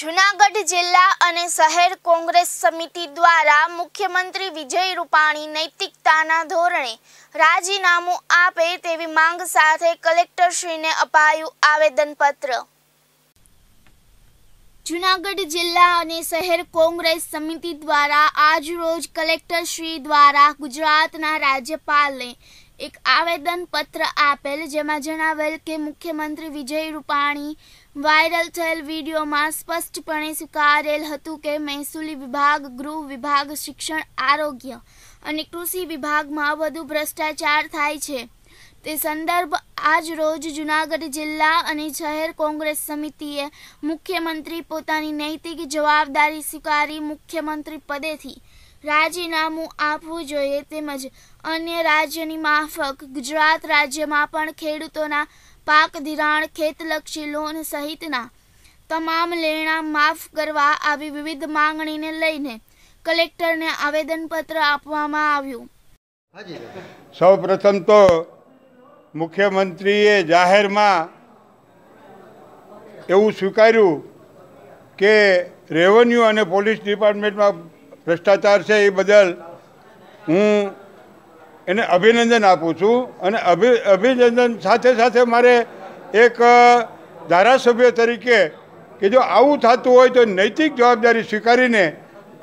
જુનાગઢ જિલ્લા અને શહેર કોંગ્રેસ સમિતિ દ્વારા મુખ્યમંત્રી વિજય રૂપાણી નૈતિકતાના ધોરણે રાજીનામું આપે તેવી માંગ સાથે કલેક્ટરશ્રીને અપાયું આવેદનપત્ર જુનાગઢ જિલ્લા અને શહેર કોંગ્રેસ સમિતિ દ્વારા આજ રોજ કલેક્ટર શ્રી દ્વારા ગુજરાતના રાજ્યપાલને એક આવેદન પત્ર આપેલ જેમાં જણાવેલ કે મુખ્યમંત્રી વિજય રૂપાણી વાયરલ થયેલ વિડીયોમાં સ્પષ્ટપણે સ્વીકારેલ હતું કે મહેસૂલી વિભાગ ગૃહ વિભાગ શિક્ષણ આરોગ્ય અને કૃષિ વિભાગમાં વધુ ભ્રષ્ટાચાર થાય છે તે સંદર્ભ આજ રોજ જૂનાગઢ જિલ્લા અને શહેર કોંગ્રેસ સમિતિએ મુખ્યમંત્રી પોતાની નૈતિક જવાબદારી સ્વીકારી મુખ્યમંત્રી પદેથી રાજીનામું આપવું જોઈએ તેમજ અન્ય રાજ્યની માફક ગુજરાત રાજ્યમાં પણ ખેડૂતોના પાક ધિરાણ ખેતલક્ષી લોન સહિતના તમામ લેણા માફ કરવા આવી વિવિધ માંગણીને લઈને કલેક્ટરને આવેદનપત્ર આપવામાં આવ્યું સૌ પ્રથમ તો મુખ્યમંત્રીએ જાહેરમાં એવું સ્વીકાર્યું કે રેવન્યુ અને પોલીસ ડિપાર્ટમેન્ટમાં ભ્રષ્ટાચાર છે એ બદલ હું એને અભિનંદન આપું છું અને અભિ અભિનંદન સાથે સાથે મારે એક ધારાસભ્ય તરીકે કે જો આવું થતું હોય તો નૈતિક જવાબદારી સ્વીકારીને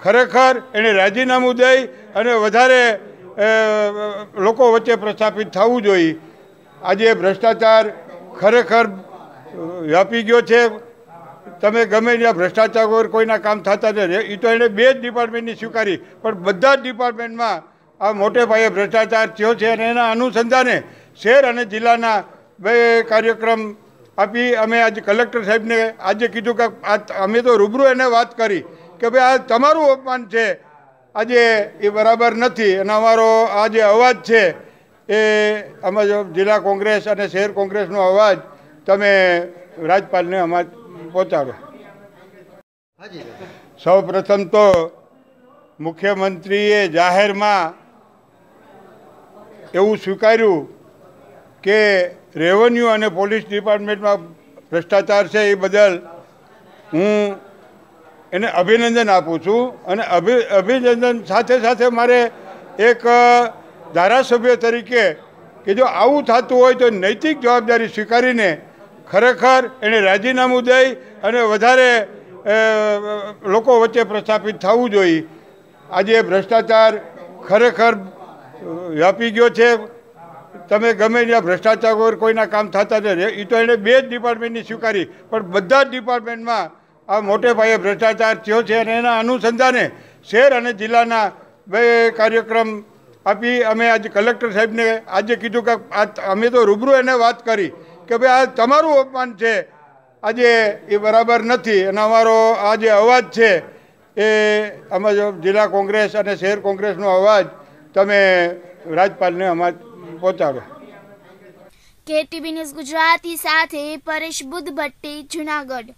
ખરેખર એને રાજીનામું દઈ અને વધારે લોકો વચ્ચે પ્રસ્થાપિત થવું જોઈએ આજે ભ્રષ્ટાચાર ખરેખર વ્યાપી ગયો છે તમે ગમે ત્યાં ભ્રષ્ટાચાર વગર કોઈના કામ થતા નથી એ તો એણે બે જ ડિપાર્ટમેન્ટની સ્વીકારી પણ બધા જ ડિપાર્ટમેન્ટમાં આ મોટે પાયે ભ્રષ્ટાચાર થયો છે અને એના અનુસંધાને શહેર અને જિલ્લાના બે કાર્યક્રમ આપી અમે આજે કલેક્ટર સાહેબને આજે કીધું કે આ અમે તો રૂબરૂ એને વાત કરી કે ભાઈ આ તમારું અપમાન છે આજે એ બરાબર નથી અને અમારો આ જે અવાજ છે એ અમે જિલ્લા કોંગ્રેસ અને શહેર કોંગ્રેસનો અવાજ તમે રાજપાલને અમાર પહોંચાડો સૌ પ્રથમ તો મુખ્યમંત્રીએ જાહેરમાં એવું સ્વીકાર્યું કે રેવન્યુ અને પોલીસ ડિપાર્ટમેન્ટમાં ભ્રષ્ટાચાર છે એ બદલ હું એને અભિનંદન આપું છું અને અભિ અભિનંદન સાથે સાથે મારે એક ધારાસભ્ય તરીકે કે જો આવું થતું હોય તો નૈતિક જવાબદારી સ્વીકારીને ખરેખર એણે રાજીનામું દઈ અને વધારે લોકો વચ્ચે પ્રસ્થાપિત થવું જોઈએ આજે ભ્રષ્ટાચાર ખરેખર વ્યાપી ગયો છે તમે ગમે ત્યાં ભ્રષ્ટાચાર વગર કોઈના કામ થતા નથી એ તો એણે બે જ ડિપાર્ટમેન્ટની સ્વીકારી પણ બધા જ ડિપાર્ટમેન્ટમાં આ મોટે પાયે ભ્રષ્ટાચાર થયો છે અને એના અનુસંધાને શહેર અને જિલ્લાના બે કાર્યક્રમ આપી અમે આજે કલેક્ટર સાહેબને આજે કીધું કે અમે તો રૂબરૂ એને વાત કરી કે ભાઈ આ તમારું અપમાન છે આજે એ બરાબર નથી અને અમારો આ જે અવાજ છે એ અમે જિલ્લા કોંગ્રેસ અને શહેર કોંગ્રેસનો અવાજ તમે રાજપાલને અમાર પહોંચાડો કેટીબી ન્યૂઝ ગુજરાતી સાથે પરેશ બુદ્ધ ભટ્ટી જુનાગઢ